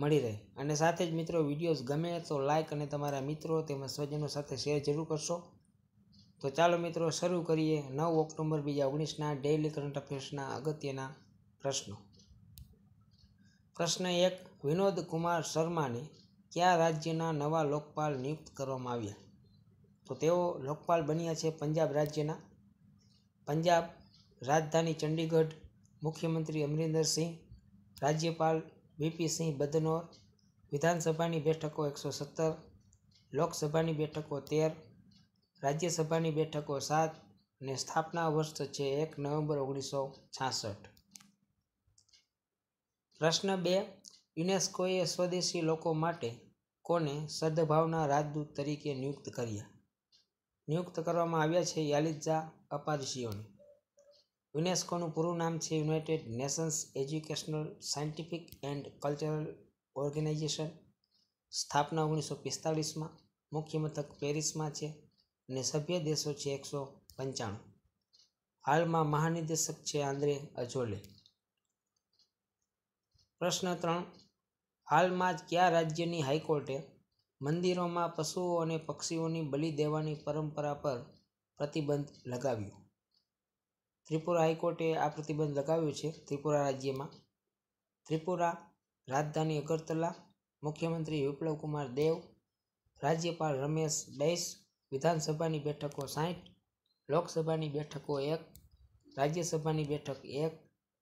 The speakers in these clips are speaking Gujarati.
મળી રહે અને સાથે જ મિત્રો વિડીયોઝ ગમે તો લાઇક અને તમારા મિત્રો તેમજ સ્વજનો સાથે શેર જરૂર કરશો તો ચાલો મિત્રો શરૂ કરીએ નવ ઓક્ટોબર બીજા ઓગણીસના ડેઇલી કરંટ અફેર્સના અગત્યના પ્રશ્નો પ્રશ્ન એક વિનોદ કુમાર શર્માને કયા રાજ્યના નવા લોકપાલ નિયુક્ત કરવામાં આવ્યા તો તેઓ લોકપાલ બન્યા છે પંજાબ રાજ્યના પંજાબ રાજધાની ચંડીગઢ મુખ્યમંત્રી અમરિન્દરસિંહ રાજ્યપાલ વીપીસિંહ બદનોર વિધાનસભાની બેઠકો એકસો સત્તર લોકસભાની બેઠકો તેર રાજ્યસભાની બેઠકો સાત અને સ્થાપના વર્ષ છે એક નવેમ્બર ઓગણીસો છાસઠ પ્રશ્ન બે યુનેસ્કોએ સ્વદેશી લોકો માટે કોને સદભાવના રાજદૂત તરીકે નિયુક્ત કર્યા નિયુક્ત કરવામાં આવ્યા છે યાલિઝા અપારશીઓને યુનેસ્કોનું પૂરું નામ છે United Nations Educational Scientific and Cultural Organization સ્થાપના ઓગણીસો પિસ્તાળીસમાં મુખ્ય મથક પેરિસમાં છે અને સભ્ય દેશો છે એકસો પંચાણું હાલમાં મહાનિદેશક છે આંદ્રે અજોલે પ્રશ્ન ત્રણ હાલમાં જ કયા રાજ્યની હાઈકોર્ટે મંદિરોમાં પશુઓ અને પક્ષીઓની બલિ દેવાની પરંપરા પર પ્રતિબંધ લગાવ્યો ત્રિપુરા હાઈકોર્ટે આ પ્રતિબંધ લગાવ્યો છે ત્રિપુરા રાજ્યમાં ત્રિપુરા રાજધાની અગરતલા મુખ્યમંત્રી વિપ્લવ કુમાર દેવ રાજ્યપાલ રમેશ બૈસ વિધાનસભાની બેઠકો સાઠ લોકસભાની બેઠકો એક રાજ્યસભાની બેઠક એક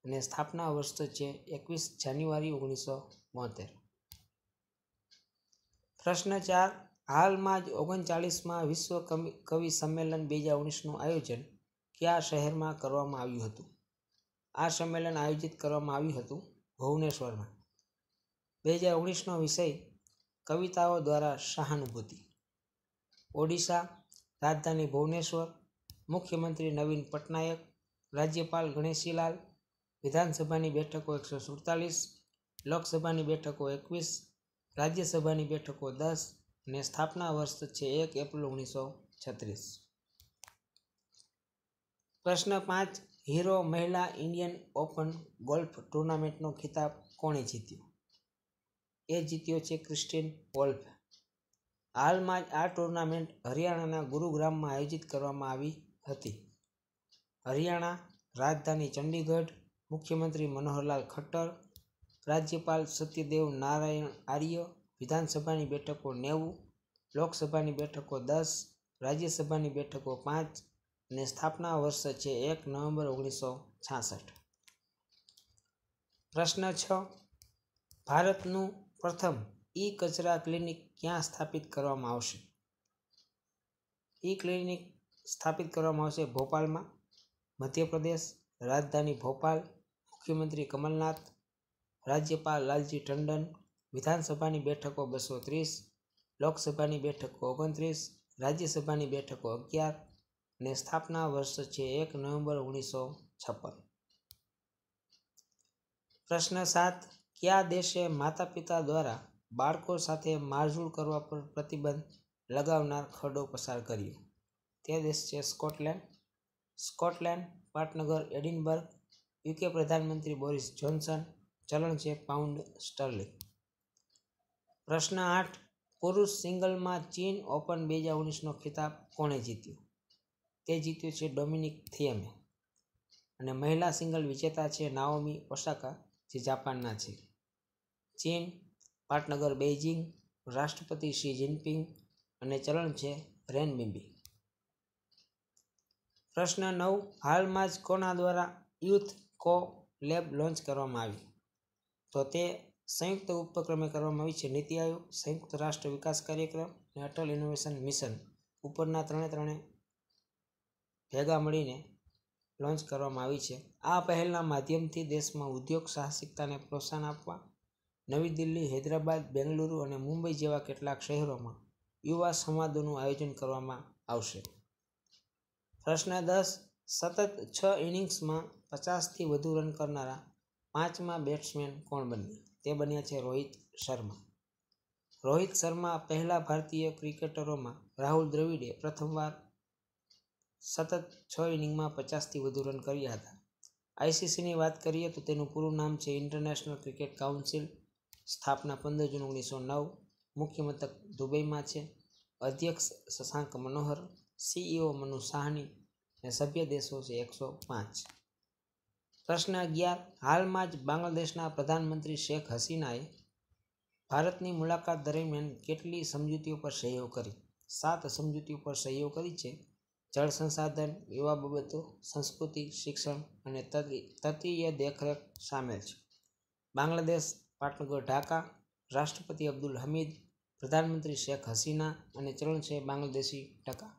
અને સ્થાપના વર્ષ છે એકવીસ જાન્યુઆરી ઓગણીસો બોતેર પ્રશ્ન ચાર હાલમાં જ ઓગણચાળીસમાં વિશ્વ કવિ કવિ સંમેલન બે હજાર ઓગણીસનું આયોજન કયા શહેરમાં કરવામાં આવ્યું હતું આ સંમેલન આયોજિત કરવામાં આવ્યું હતું ભુવનેશ્વરમાં બે હજાર ઓગણીસનો વિષય કવિતાઓ દ્વારા સહાનુભૂતિ ઓડિશા રાજધાની ભુવનેશ્વર મુખ્યમંત્રી નવીન પટનાયક રાજ્યપાલ ગણેશીલાલ વિધાનસભાની બેઠકો એકસો સુડતાલીસ લોકસભાની બેઠકો એકવીસ રાજ્યસભાની બેઠકો દસ અને સ્થાપના વર્ષ છે એક એપ્રિલ ઓગણીસો છત્રીસ પ્રશ્ન પાંચ હીરો મહિલા ઇન્ડિયન ઓપન ગોલ્ફ ટુર્નામેન્ટનો ખિતાબ કોણે જીત્યો એ જીત્યો છે ક્રિસ્ટિન વોલ્ફ હાલમાં જ આ ટુર્નામેન્ટ હરિયાણાના ગુરુગ્રામમાં આયોજિત કરવામાં આવી હતી હરિયાણા રાજધાની ચંડીગઢ મુખ્યમંત્રી મનોહરલાલ ખટ્ટર રાજ્યપાલ સત્યદેવ નારાયણ આર્ય વિધાનસભાની બેઠકો નેવું લોકસભાની બેઠકો દસ રાજ્યસભાની બેઠકો પાંચ ની સ્થાપના વર્ષ છે એક નવેમ્બર ઓગણીસો છાસઠ પ્રશ્ન છ ભારતનું પ્રથમ ઈ કચરા ક્લિનિક ક્યાં સ્થાપિત કરવામાં આવશે ઈ ક્લિનિક સ્થાપિત કરવામાં આવશે ભોપાલમાં મધ્યપ્રદેશ રાજધાની ભોપાલ મુખ્યમંત્રી કમલનાથ રાજ્યપાલ લાલજી ટંડન વિધાનસભાની બેઠકો બસો ત્રીસ લોકસભાની બેઠકો ઓગણત્રીસ રાજ્યસભાની બેઠકો અગિયાર ને સ્થાપના વર્ષ છે એક નવેમ્બર ઓગણીસો છપ્પન પ્રશ્ન સાત કયા દેશે માતા પિતા દ્વારા બાળકો સાથે મારઝૂડ કરવા પર પ્રતિબંધ લગાવનાર ખરડો પસાર કર્યો તે દેશ છે સ્કોટલેન્ડ સ્કોટલેન્ડ પાટનગર એડિનબર્ગ યુકે પ્રધાનમંત્રી બોરિસ જોન્સન ચલણ છે પાઉન્ડ સ્ટર્લિંગ પ્રશ્ન આઠ પુરુષ સિંગલમાં ચીન ઓપન બે હજાર ઓગણીસનો ખિતાબ કોણે જીત્યો તે જીત્યું છે ડોમિનિક થિયમે અને મહિલા સિંગલ વિજેતા છે નાઓમી ઓસાકા જે જાપાનના છે ચીન પાટનગર બેઇજિંગ રાષ્ટ્રપતિ શી જિનપિંગ અને ચલણ છે રેન રેનબિંબી પ્રશ્ન નવ હાલમાં જ કોના દ્વારા યુથ કો લેબ લોન્ચ કરવામાં આવી તો તે સંયુક્ત ઉપક્રમે કરવામાં આવી છે નીતિ આયોગ સંયુક્ત રાષ્ટ્ર વિકાસ કાર્યક્રમ અને અટલ ઇનોવેશન મિશન ઉપરના ત્રણે ત્રણે ભેગા મળીને લોન્ચ કરવામાં આવી છે આ પહેલના માધ્યમથી દેશમાં ઉદ્યોગ સાહસિકતાને પ્રોત્સાહન આપવા નવી દિલ્હી હૈદરાબાદ બેંગલુરુ અને મુંબઈ જેવા કેટલાક શહેરોમાં યુવા સંવાદોનું આયોજન કરવામાં આવશે પ્રશ્ન દસ સતત છ ઇનિંગ્સમાં પચાસથી વધુ રન કરનારા પાંચમા બેટ્સમેન કોણ બન્યા તે બન્યા છે રોહિત શર્મા રોહિત શર્મા પહેલા ભારતીય ક્રિકેટરોમાં રાહુલ દ્રવિડે પ્રથમવાર સતત છ ઇનિંગમાં પચાસથી વધુ રન કર્યા હતા આઈસીસીની વાત કરીએ તો તેનું પૂરું નામ છે ઇન્ટરનેશનલ ક્રિકેટ કાઉન્સિલ સ્થાપના પંદર જૂન ઓગણીસો નવ મુખ્ય મથક દુબઈમાં છે અધ્યક્ષ શશાંક મનોહર સીઈઓ મનુ સાહની અને સભ્ય દેશો છે એકસો પાંચ પ્રશ્ન અગિયાર હાલમાં જ બાંગ્લાદેશના પ્રધાનમંત્રી શેખ હસીનાએ ભારતની મુલાકાત દરમિયાન કેટલી સમજૂતીઓ પર સહીઓ કરી સાત સમજૂતીઓ પર સહીઓ કરી છે જળ સંસાધન યુવા બાબતો સંસ્કૃતિ શિક્ષણ અને તત્વીય દેખરેખ સામેલ છે બાંગ્લાદેશ પાટનગર ઢાકા રાષ્ટ્રપતિ અબ્દુલ હમીદ પ્રધાનમંત્રી શેખ હસીના અને ચરણ છે બાંગ્લાદેશી ટકા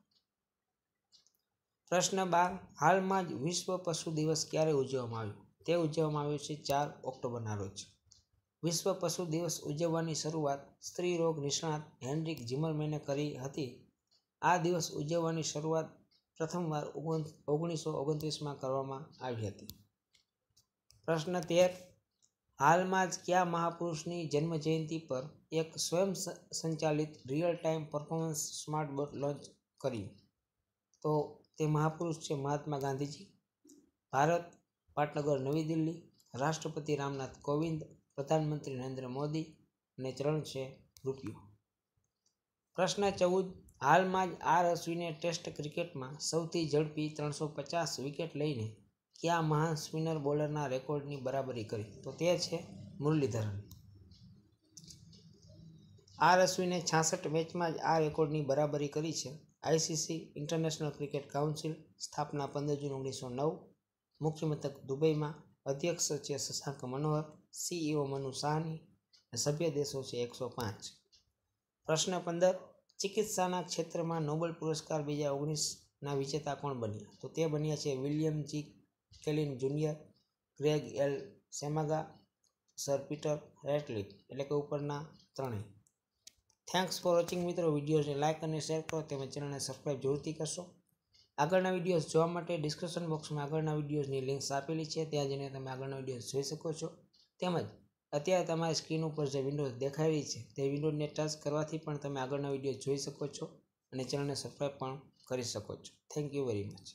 પ્રશ્ન બાર હાલમાં જ વિશ્વ પશુ દિવસ ક્યારે ઉજવવામાં આવ્યો તે ઉજવવામાં આવ્યો છે ચાર ઓક્ટોબરના રોજ વિશ્વ પશુ દિવસ ઉજવવાની શરૂઆત સ્ત્રી રોગ નિષ્ણાત હેનરિક જિમરમેને કરી હતી આ દિવસ ઉજવવાની શરૂઆત પ્રથમવાર ઓગણીસો ઓગણત્રીસમાં કરવામાં આવી હતી પ્રશ્ન તેર હાલમાં જ કયા મહાપુરુષની જન્મ જયંતિ પર એક સ્વયં સંચાલિત real time performance smart board launch કર્યું તો તે મહાપુરુષ છે મહાત્મા ગાંધીજી ભારત પાટનગર નવી દિલ્હી રાષ્ટ્રપતિ રામનાથ કોવિંદ પ્રધાનમંત્રી નરેન્દ્ર મોદી અને ચરણ છે રૂપિયો પ્રશ્ન ચૌદ હાલમાં જ આર અશ્વિને ટેસ્ટ ક્રિકેટમાં સૌથી ઝડપી ત્રણસો પચાસ વિકેટ લઈને કયા મહાન સ્પિનર બોલરના રેકોર્ડની બરાબરી કરી તો તે છે મુરલીધરન આર અશ્વિને છાસઠ મેચમાં જ આ રેકોર્ડની બરાબરી કરી છે આઈસીસી ઇન્ટરનેશનલ ક્રિકેટ કાઉન્સિલ સ્થાપના પંદર જૂન ઓગણીસો નવ મુખ્ય મથક દુબઈમાં અધ્યક્ષ છે શશાંક મનોહર સીઈઓ મનુ સાહની સભ્ય દેશો છે એકસો પાંચ પ્રશ્ન પંદર ચિકિત્સાના ક્ષેત્રમાં નોબલ પુરસ્કાર બે હજાર ઓગણીસના વિજેતા કોણ બન્યા તો તે બન્યા છે William G Kaelin junior Gregg L Semenza Sir Peter Ratcliffe એટલે કે ઉપરના ત્રણેય થેન્ક્સ ફોર વોચિંગ મિત્રો વિડીયોઝને લાઇક અને શેર કરો તેમજ ચેનલને સબસ્ક્રાઈબ જરૂરથી કરશો આગળના વિડીયોઝ જોવા માટે ડિસ્ક્રિપ્શન બોક્સમાં આગળના વિડીયોઝની લિંક્સ આપેલી છે ત્યાં જઈને તમે આગળના વિડીયોઝ જોઈ શકો છો તેમજ અત્યારે તમારી સ્ક્રીન ઉપર જે વિન્ડો દેખાડી છે તે વિન્ડોને ટચ કરવાથી પણ તમે આગળનો વિડીયો જોઈ શકો છો અને ચેનલને સબસ્ક્રાઈબ પણ કરી શકો છો થેન્ક યુ વેરી મચ